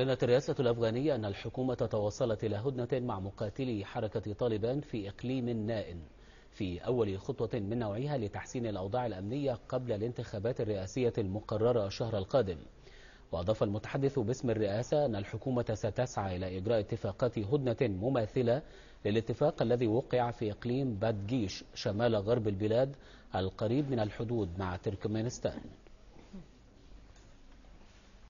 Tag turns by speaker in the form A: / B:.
A: أعلنت الرئاسة الأفغانية أن الحكومة توصلت إلى هدنة مع مقاتلي حركة طالبان في إقليم نائن في أول خطوة من نوعها لتحسين الأوضاع الأمنية قبل الانتخابات الرئاسية المقررة الشهر القادم وأضاف المتحدث باسم الرئاسة أن الحكومة ستسعى إلى إجراء اتفاقات هدنة مماثلة للاتفاق الذي وقع في إقليم بادجيش شمال غرب البلاد القريب من الحدود مع تركمانستان